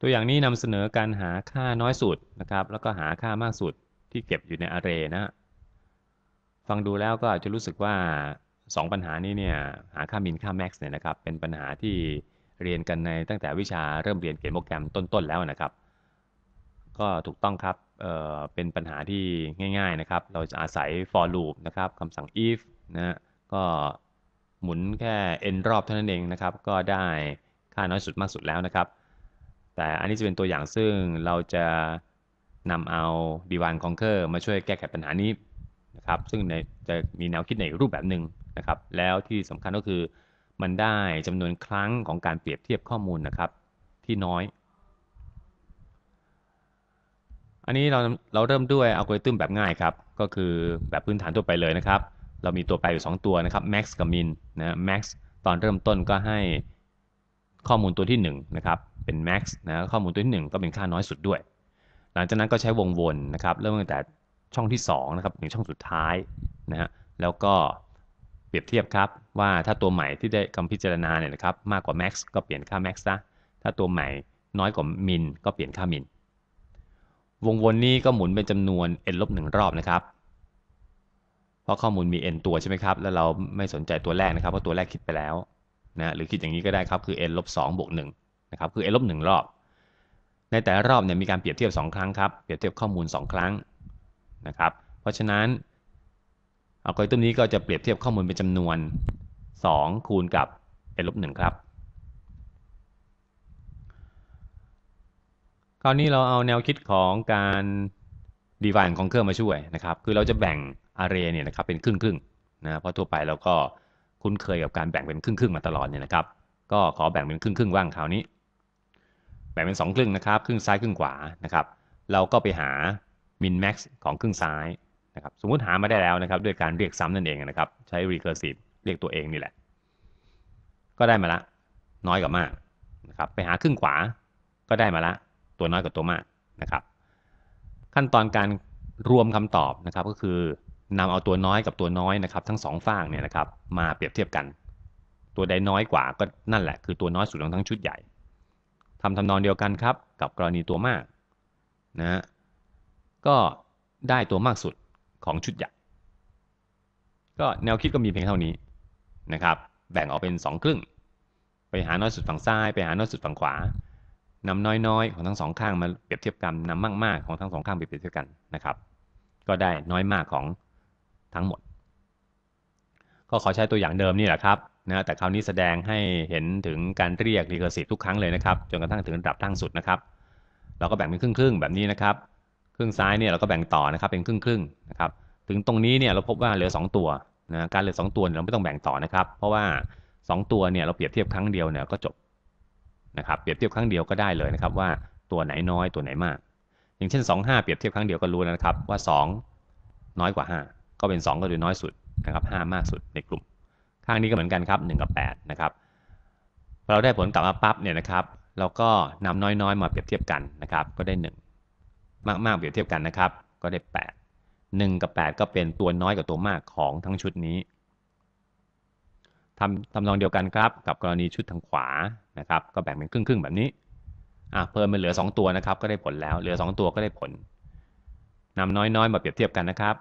ตัวอย่างนี้นำเสนอการหาค่าน้อยสุดนะครับ แล้วก็หาค่ามากสุดที่เก็บอยู่ในอาร์เรนะฟังดูแล้วก็อาจจะรู้สึกว่า 2 ปัญหานี้เนี่ย หาค่ามินค่าแม็กซ์เนี่ยนะครับ เป็นปัญหาที่เรียนกันในตั้งแต่วิชาเริ่มเรียนเขียนโปรแกรมต้นๆแล้วนะครับ ก็ถูกต้องครับเเป็นปัญหาที่ง่ายๆนะครับ เราจะอาศัย for loop นะครับคำสั่ง if นะก็หมุนแค่ n รอบเท่านั้นเองนะครับ ก็ได้ค่าน้อยสุดมากสุดแล้วนะครับแต่อันนี้จะเป็นตัวอย่างซึ่งเราจะนำเอาดีวานคอนเคอร์มาช่วยแก้ไขปัญหานี้นะครับซึ่งในจะมีแนวคิดในรูปแบบหนึ่งนะครับแล้วที่สำคัญก็คือมันได้จำนวนครั้งของการเปรียบเทียบข้อมูลนะครับ ที่น้อย อันนี้เราเราเริ่มด้วยอัลกอริทึมแบบง่ายครับ ก็คือแบบพื้นฐานทั่วไปเลยนะครับ เรามีตัวแปรอยู่ 2 ตัวนะครับ max กับ min นะ max ตอนเริ่มต้นก็ให้ข้อมูลตัวที่1นะครับเป็น max นะข้อมูลตัวที่ 1 ก็เป็นค่าน้อยสุดด้วย หลังจากนั้นก็ใช้วงวนนะครับ เริ่มตั้งแต่ช่องที่2นะครับถึงช่องสุดท้ายนะฮะแล้วก็เปรียบเทียบครับว่าถ้าตัวใหม่ที่ได้กำพิจารณาเนี่ยนะครับมากกว่า max ก็เปลี่ยนค่า max ซะ ถ้าตัวใหม่น้อยกว่ามินก็เปลี่ยนค่ามินวงวนนี้ก็หมุนเป็นจำนวน n ลบหนึ่งรอบนะครับ เพราะข้อมูลมี n ตัวใช่ไหมครับแล้วเราไม่สนใจตัวแรกนะครับเพราะตัวแรกคิดไปแล้วนะหรือคิดอย่างนี้ก็ได้ครับคือ n ลบ2 บวก1นะครับคือ n ลบ1 รอบ ในแต่ละรอบเนี่ยมีการเปรียบเทียบ 2 ครั้งครับ เปรียบเทียบข้อมูล 2 ครั้งนะครับ เพราะฉะนั้นอัลกอริทึมนี้ก็จะเปรียบเทียบข้อมูลเป็นจำนวน 2 คูณกับ n ลบ1 ครับคราวนี้เราเอาแนวคิดของการดีไวน์ของเครื่องมาช่วยนะครับ คือเราจะแบ่งอาร์เรย์เนี่ยนะครับเป็นครึ่ง ครึ่งนะเพราะทั่วไปเราก็คุ้นเคยกับการแบ่งเป็นครึ่งๆมาตลอดเนี่ยนะครับ ก็ขอแบ่งเป็นครึ่งๆว่างคราวนี้ แบ่งเป็น 2 ครึ่งนะครับ ครึ่งซ้ายครึ่งขวา นะครับ เราก็ไปหามินแม็กซ์ของครึ่งซ้ายนะครับ สมมุติหามาได้แล้วนะครับด้วยการเรียกซ้ำนั่นเองนะครับ ใช้ recursive เรียกตัวเองนี่แหละ ก็ได้มาละน้อยกว่ามากนะครับ ไปหาครึ่งขวา ก็ได้มาละ ตัวน้อยกว่าตัวมากนะครับ ขั้นตอนการรวมคำตอบนะครับก็คือนำเอาตัวน้อยกับตัวน้อยนะครับทั้งสองฝั่งเนี่ยนะครับมาเปรียบเทียบกัน ตัวใดน้อยกว่าก็นั่นแหละคือตัวน้อยสุดของทั้งชุดใหญ่ ทำทำนองเดียวกันครับ กับกรณีตัวมากนะก็ได้ตัวมากสุดของชุดใหญ่ ก็แนวคิดก็มีเพียงเท่านี้นะครับแบ่งออกเป็น 2 ครึ่ง ไปหาน้อยสุดฝั่งซ้ายไปหาน้อยสุดฝั่งขวานำน้อยๆของทั้งสองข้างมาเปรียบเทียบกันนำมากๆของทั้งสองข้างไปเปรียบเทียบกันนะครับก็ได้น้อยมากของทั้งหมด ก็ขอใช้ตัวอย่างเดิมนี่แหละครับนะแต่คราวนี้แสดงให้เห็นถึงการเรียก recursive ทุกครั้งเลยนะครับจนกระทั่งถึงระดับตั้งสุดนะครับ เราก็แบ่งเป็นครึ่งๆแบบนี้นะครับ ครึ่งซ้ายเนี่ยเราก็แบ่งต่อนะครับเป็นครึ่งๆนะครับถึงตรงนี้เนี่ยเราพบว่าเหลือ2ตัวนะการเหลือ2ตัวเราไม่ต้องแบ่งต่อนะครับเพราะว่า 2 ตัวเนี่ยเราเปรียบเทียบครั้งเดียวเนี่ยก็จบนะครับเปรียบเทียบครั้งเดียวก็ได้เลยนะครับ ว่าตัวไหนน้อยตัวไหนมาก อย่างเช่น2 5เปรียบเทียบครั้งเดียวก็รู้นะครับ ว่า2น้อยกว่า5ก็เป็น 2 ก็คือน้อยสุดนะครับ5มากสุดในกลุ่ม ข้างนี้ก็เหมือนกันครับ 1 กับ 8 นะครับเราได้ผลกลับมาปั๊บเนี่ยนะครับ เราก็นำน้อยๆ มาเปรียบเทียบกันนะครับ ก็ได้ 1 มากๆ เปรียบเทียบกันนะครับ ก็ได้ 8 1 กับ 8 ก็เป็นตัวน้อยกับตัวมากของทั้งชุดนี้ทำทำนองเดียวกันครับ กับกรณีชุดทางขวานะครับ ก็แบ่งเป็นครึ่งๆแบบนี้อ่ะเพิ่มมันเหลือ 2 ตัวนะครับ ก็ได้ผลแล้ว เหลือ 2 ตัวก็ได้ผลนำน้อยๆมาเปรียบเทียบกันนะครับ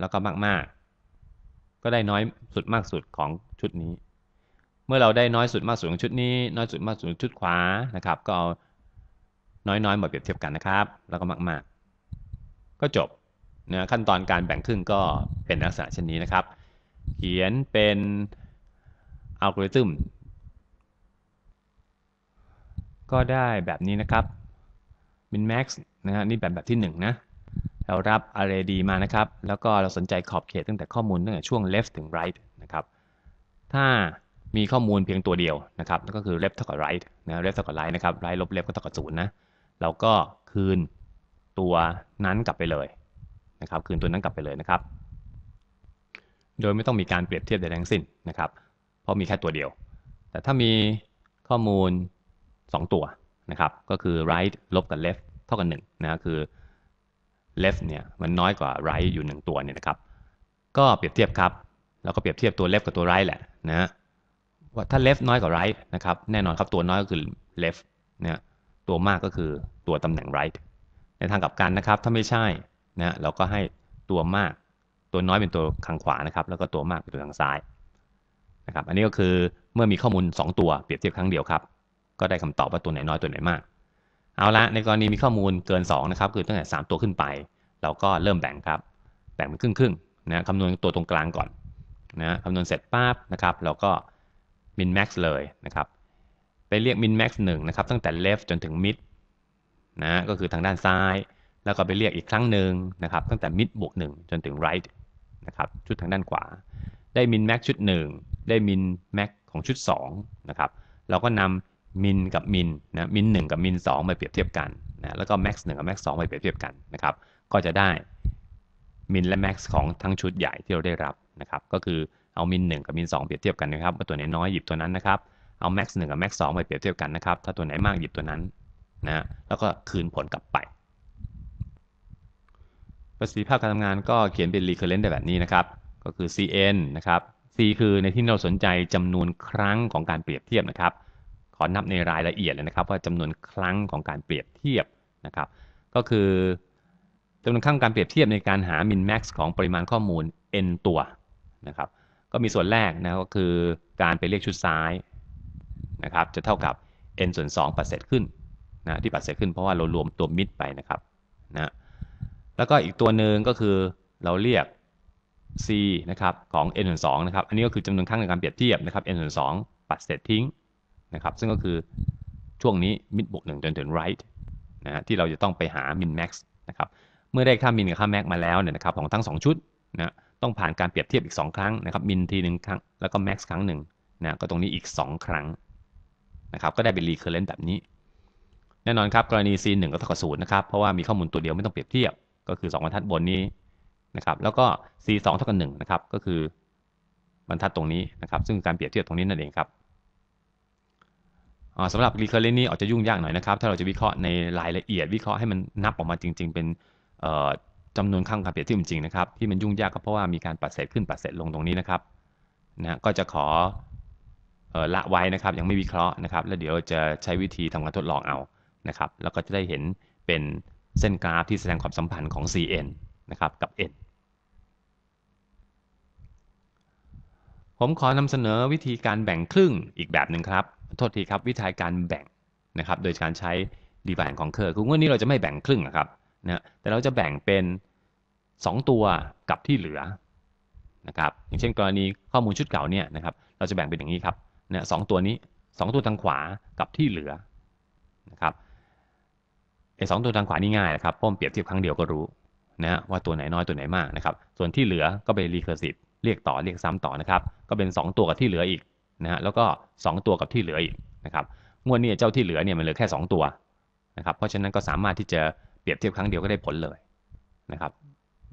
แล้วก็มากๆ ก็ได้น้อยสุดมากสุดของชุดนี้ เมื่อเราได้น้อยสุดมากสุดของชุดนี้ น้อยสุดมากสุดชุดขวา นะครับ ก็เอา น้อยๆมาเปรียบเทียบกันนะครับ แล้วก็มากๆ ก็จบนะขั้นตอนการแบ่งครึ่งก็เป็นลักษณะเช่นนี้นะครับ เขียนเป็นอัลกอริทึม ก็ได้แบบนี้นะครับ min max นะฮะนี่แบบแบบที่1นะเรารับอะไรดีมานะครับ แล้วก็เราสนใจขอบเขตตั้งแต่ข้อมูลตั้งแต่ช่วง left ถึง right นะครับ ถ้ามีข้อมูลเพียงตัวเดียวนะครับ ก็คือ left เท่ากับ right นะ left เท่ากับ right นะครับ right ลบ left ก็เท่ากับศูนย์นะ เราก็คืนตัวนั้นกลับไปเลยนะครับ คืนตัวนั้นกลับไปเลยนะครับ โดยไม่ต้องมีการเปรียบเทียบใดทั้งสิ้นนะครับ เพราะมีแค่ตัวเดียว แต่ถ้ามีข้อมูล 2 ตัวนะครับ ก็คือ right ลบกับ left เท่ากับ1นะคคือ left เนี่ยมันน้อยกว่า right อยู่1ตัวเนี่ยนะครับ ก็เปรียบเทียบครับแล้วก็เปรียบเทียบตัว left กับตัว right แหละนะว่าถ้า left น้อยกว่า right นะครับแน่นอนครับ ตัวน้อยก็คือ left นะตัวมากก็คือตัวตำแหน่ง right ในทางกลับกันนะครับ ถ้าไม่ใช่นะเราก็ให้ตัวมากตัวน้อยเป็นตัวทางขวานะครับแล้วก็ตัวมากเป็นตัวทางซ้ายนะครับอันนี้ก็คือเมื่อมีข้อมูล 2 ตัวเปรียบเทียบครั้งเดียวครับ ก็ได้คำตอบว่าตัวไหนน้อยตัวไหนมากเอาละในกรณีมีข้อมูลเกิน2นะครับคือตั้งแต่ 3 ตัวขึ้นไป เราก็เริ่มแบ่งครับแบ่งเป็นครึ่งครึ่งนะคำนวณตัวตรงกลางก่อนนะคำนวณเสร็จปั๊บนะครับ เราก็มินแม็กซ์เลยนะครับไปเรียกมินแม็กซ์หนึ่งนะครับตั้งแต่ left จนถึง mid นะก็คือทางด้านซ้าย แล้วก็ไปเรียกอีกครั้งหนึ่งนะครับตั้งแต่ mid บวก1 จนถึง right นะครับชุดทางด้านขวา ได้มินแม็กชุด 1 ได้มินแม็กของชุด2นะครับเราก็นำมินกับมินนะ มินหนึ่งกับมินสองไปเปรียบเทียบกันนะ แล้วก็แม็กซ์หนึ่งกับแม็กซ์สองเปรียบเทียบกันนะครับ ก็จะได้มินและแม็กซ์ของทั้งชุดใหญ่ที่เราได้รับนะครับ ก็คือเอามินหนึ่งกับมินสองเปรียบเทียบกันนะครับว่าตัวไหนน้อยหยิบตัวนั้นนะครับ เอาแม็กซ์หนึ่งกับแม็กซ์สองเปรียบเทียบกันนะครับ ถ้าตัวไหนมากหยิบตัวนั้นนะแล้วก็คืนผลกลับไป ประสิทธิภาพการทำงานก็เขียนเป็น recurrent ได้แบบนี้นะครับ ก็คือ cn นะครับ c คือในที่เราสนใจจำนวนครั้งของการเปรียบเทียบนะครับขอนับในรายละเอียดเลยนะครับว่า จำนวนครั้งของการเปรียบเทียบนะครับก็คือจำนวนครั้งการเปรียบเทียบในการหามินแม็กซ์ของปริมาณข้อมูล n ตัวนะครับก็มีส่วนแรกนะก็คือการไปเรียกชุดซ้ายนะครับจะเท่ากับ n ส่วน2ปัดเศษขึ้นนะที่ปัดเศษขึ้นเพราะว่าเรารวมตัวมิดไปนะครับนะแล้วก็อีกตัวหนึ่งก็คือเราเรียก c นะครับของ n ส่วน2นะครับอันนี้ก็คือจำนวนครั้งในการเปรียบเทียบนะครับ n ส่วน2ปัดเศษทิ้งนะครับซึ่งก็คือช่วงนี้มิดบวกหนึ่งจนถึงไรท์นะฮะที่เราจะต้องไปหามินแม็กซ์นะครับ เมื่อได้ค่ามินกับค่าแม็กมาแล้วเนี่ยนะครับของทั้ง 2 ชุดนะต้องผ่านการเปรียบเทียบอีก 2 ครั้งนะครับมินทีหนึ่งครั้งแล้วก็แม็กซ์ครั้งหนึ่งนะก็ตรงนี้อีก 2 ครั้งนะครับก็ได้เป็นรีเคอร์เรนต์แบบนี้ แน่นอนครับ กรณี C 1 ก็เท่ากับศูนย์นะครับเพราะว่ามีข้อมูลตัวเดียวไม่ต้องเปรียบเทียบ ก็คือ2บรรทัดบนนี้นะครับแล้วก็ C 2เท่ากับ1นะครับก็คือบรรทัดตรงนี้นะครับ ซึ่งการเปรียบเทียบตรงนี้นั่นเองครับสำหรับ recurrent นี่อาจจะยุ่งยากหน่อยนะครับถ้าเราจะวิเคราะห์ในรายละเอียดวิเคราะห์ให้มันนับออกมาจริง ๆ เป็นจำนวนครั้งการเปลี่ยนที่จริงๆนะครับที่มันยุ่งยากก็เพราะว่ามีการปัดเศษขึ้นปัดเศษลงตรงนี้นะครับนะก็จะขอละไว้นะครับ ยังไม่วิเคราะห์นะครับ แล้วเดี๋ยวจะใช้วิธีทำการทดลองเอานะครับ แล้วก็จะได้เห็นเป็นเส้นกราฟที่แสดงความสัมพันธ์ของ cn นะครับ กับ n ผมขอนำเสนอวิธีการแบ่งครึ่งอีกแบบหนึ่งครับโทษทีครับวิธีการแบ่งนะครับโดยการใช้ี e ว i ์ของเคอร์คืองวดนี้เราจะไม่แบ่งครึ่งนะครับนะแต่เราจะแบ่งเป็น 2 ตัวกับที่เหลือนะครับอย่างเช่น กรณีข้อมูลชุดเก่าเนี่ยนะครับเราจะแบ่งเป็นอย่างนี้ครับเนะสตัวนี้ 2 ตัวทางขวากับที่เหลือนะครับไอ้สตัวทางขวานี่ง่ายนะครับพ้อมเปรียบเทียบครั้งเดียวก็รู้นะว่าตัวไหนน้อยตัวไหนมากนะครับส่วนที่เหลือก็ไปรีเคอร์ซีฟเรียกต่อเรียกซ้ำต่อนะครับก็เป็น 2 ตัวกับที่เหลืออีกนะฮะแล้วก็ 2 ตัวกับที่เหลืออีกนะครับงวดนี้เจ้าที่เหลือเนี่ยมันเหลือแค่ 2 ตัวนะครับเพราะฉะนั้นก็สามารถที่จะเปรียบเทียบครั้งเดียวก็ได้ผลเลยนะครับ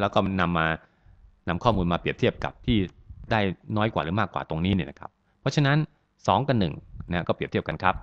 แล้วก็นำมานำข้อมูลมาเปรียบเทียบกับที่ได้น้อยกว่าหรือมากกว่าตรงนี้เนี่ยนะครับเพราะฉะนั้น 2 กับ1นะก็เปรียบเทียบกันครับ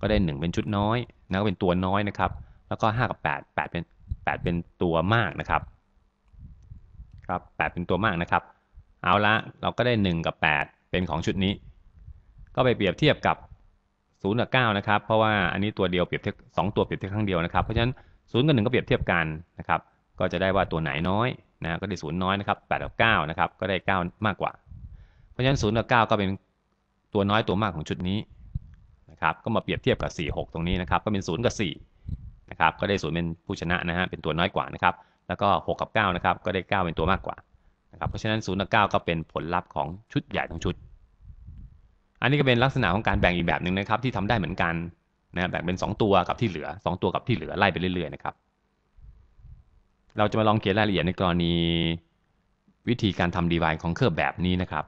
ก็ได้ 1 เป็นชุดน้อยนะก็เป็นตัวน้อยนะครับ แล้วก็5กับ8 8เป็น8เป็นตัวมากนะครับครับ8 เป็นตัวมากนะครับ เอาละเราก็ได้1กับ8 เป็นของชุดนี้ก็ไปเปรียบเทียบกับ 0 กับ 9 นะครับ เพราะว่าอันนี้ตัวเดียวเปรียบเทียบ2ตัวเปรียบเทียบครั้งเดียวนะครับ เพราะฉะนั้น 0 กับ 1 ก็เปรียบเทียบกันนะครับ ก็จะได้ว่าตัวไหนน้อยนะ ก็ได้ 0 น้อยนะครับ 8 กับ 9 นะครับ ก็ได้ 9 มากกว่า เพราะฉะนั้น 0 กับ 9 ก็เป็นตัวน้อยตัวมากของชุดนี้นะครับ ก็มาเปรียบเทียบกับ 4 6 ตรงนี้นะครับ ก็เป็น 0 กับ 4 นะครับ ก็ได้ 0 เป็นผู้ชนะนะฮะ เป็นตัวน้อยกว่านะครับ แล้วก็ 6 กับ 9 นะครับ ก็ได้ 9 เป็นตัวมากกว่านะครับเพราะฉะนั้น0กับ9ก็เป็นผลลัพธ์ของชุดใหญ่ทั้งชุดอันนี้ก็เป็นลักษณะของการแบ่งอีกแบบหนึ่งนะครับ ที่ทำได้เหมือนกันนะแบ่งเป็น 2 ตัวกับที่เหลือ 2 ตัวกับที่เหลือไล่ไปเรื่อย ๆนะครับ เราจะมาลองเขียนรายละเอียดในกรณีวิธีการทำดีไวของเครื่องแบบนี้นะครับ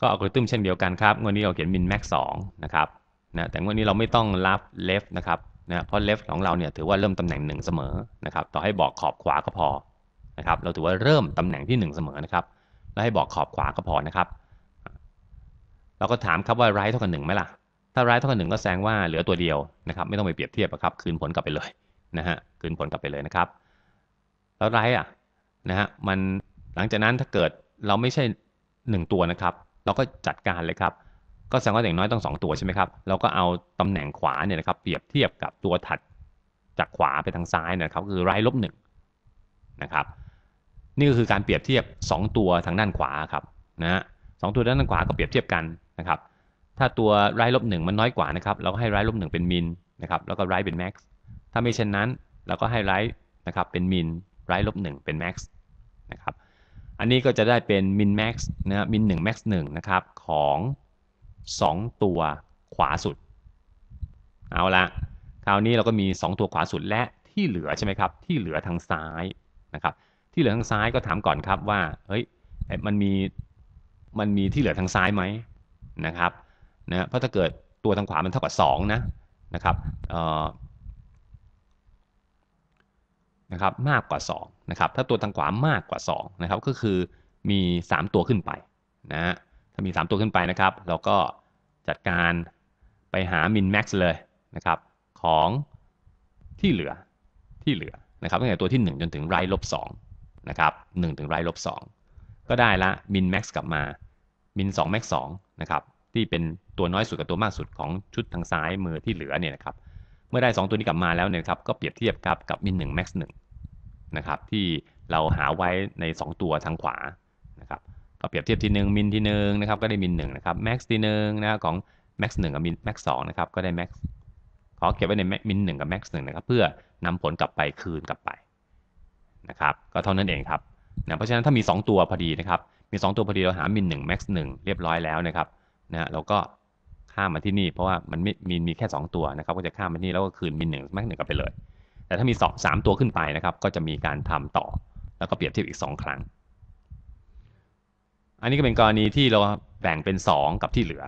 ก็อัลกอริทึมเช่นเดียวกันครับงวดนี้เราเขียนมินแม็กสองนะครับนะแต่งวดนี้เราไม่ต้องรับเลฟนะครับนะเพราะเลฟของเราเนี่ยถือว่าเริ่มตำแหน่งหนึ่งเสมอนะครับ ต่อให้บอกขอบขวาก็พอนะครับ เราถือว่าเริ่มตำแหน่งที่1เสมอนะครับและให้บอกขอบขวาก็พอนะครับเราก็ถามครับว่าไรเท่ากับหนึ่งไหมล่ะ ถ้าไรเท่ากับหนึ่งก็แสดงว่าเหลือตัวเดียวนะครับ ไม่ต้องไปเปรียบเทียบครับคืนผลกลับไปเลยนะฮะคืนผลกลับไปเลยนะครับ แล้วไรอ่ะนะฮะมันหลังจากนั้นถ้าเกิดเราไม่ใช่ 1 ตัวนะครับ เราก็จัดการเลยครับก็แสดงว่าอย่างน้อย ต้อง 2 ตัวใช่ไหมครับเราก็เอาตำแหน่งขวาเนี่ยนะครับเปรียบเทียบกับตัวถัดจากขวาไปทางซ้ายนะครับคือไรลบหนึ่งนะครับนี่ก็คือการเปรียบเทียบ 2 ตัวทางด้านขวาครับนะฮะสตัวด้านขวาก็เปรียบเทียบกันนะครับ ถ้าตัวร้ายลบหนึ่งมันน้อยกว่านะครับ เราก็ให้ร้ายลบหนึ่งเป็นมินนะครับ แล้วก็ร้ายเป็นแม็กซ์ ถ้าไม่เช่นนั้นเราก็ให้ร้ายนะครับเป็นมินร้ายลบหนึ่งเป็นแม็กซ์นะครับ อันนี้ก็จะได้เป็นมินแม็กซ์นะมินหนึ่งแม็กซ์หนึ่งนะครับของ 2 ตัวขวาสุด เอาละคราวนี้เราก็มี 2 ตัวขวาสุดและที่เหลือใช่ไหมครับ ที่เหลือทางซ้ายนะครับ ที่เหลือทางซ้ายก็ถามก่อนครับ ว่า เฮ้ย มันมี มันมีที่เหลือทางซ้ายไหมนะครับนะเพราะถ้าเกิดตัวทางขวามันเท่ากับ2นะนะครับนะครับ มากกว่า2นะครับถ้าตัวทางขวามากกว่า2นะครับก็คือมี 3 ตัวขึ้นไปนะถ้ามี 3 ตัวขึ้นไปนะครับเราก็จัดการไปหามินแม็กซ์เลยนะครับของที่เหลือที่เหลือนะครับตั้งแต่ตัวที่ 1 จนถึงไรลบ2นะครับ1ถึงไรลบ 2 ก็ได้ละมินแม็กซ์กลับมามิน2แม็กซ์2ะครับที่เป็นตัวน้อยสุดกับตัวมากสุดของชุดทางซ้ายมือที่เหลือเนี่ยนะครับ เมื่อได้ 2 ตัวนี้กลับมาแล้วเนี่ยครับก็เปรียบเทียบกับกับ min 1 max 1นะครับที่เราหาไว้ใน 2 ตัวทางขวานะครับก็เปรียบเทียบทีหนึ่งมินทีหนึ่งนะครับก็ได้มินหนึ่งนะครับแม็กซ์ทีหนึ่งนะของแม็กซ์หนึ่งกับมินแม็กซ์สองนะครับก็ได้แม็กซ์ขอเก็บไว้ในมินหนึ่งกับแม็กซ์หนึ่งนะครับเพื่อนำผลกลับไปคืนกลับไปนะครับก็เท่านั้นเองครับนะเพราะฉะนั้นถ้ามี 2 ตัวพอดีนะครับมี 2 ตัว พอดีเราหามินหนึ่งแม็กซ์หนึ่งเรียบร้อยแล้วนะครับนะฮะเราก็ข้ามมาที่นี่ เพราะว่ามันไม่มีมีแค่ 2 ตัวนะครับก็จะข้ามมาที่นี่ แล้วก็คืนมินหนึ่งแม็กซ์หนึ่งกลับไปเลย แต่ถ้ามี2 3ตัวขึ้นไปนะครับ ก็จะมีการทำต่อ แล้วก็เปรียบเทียบอีก 2 ครั้ง อันนี้ก็เป็นกรณีที่เราแบ่งเป็น 2 กับที่เหลือ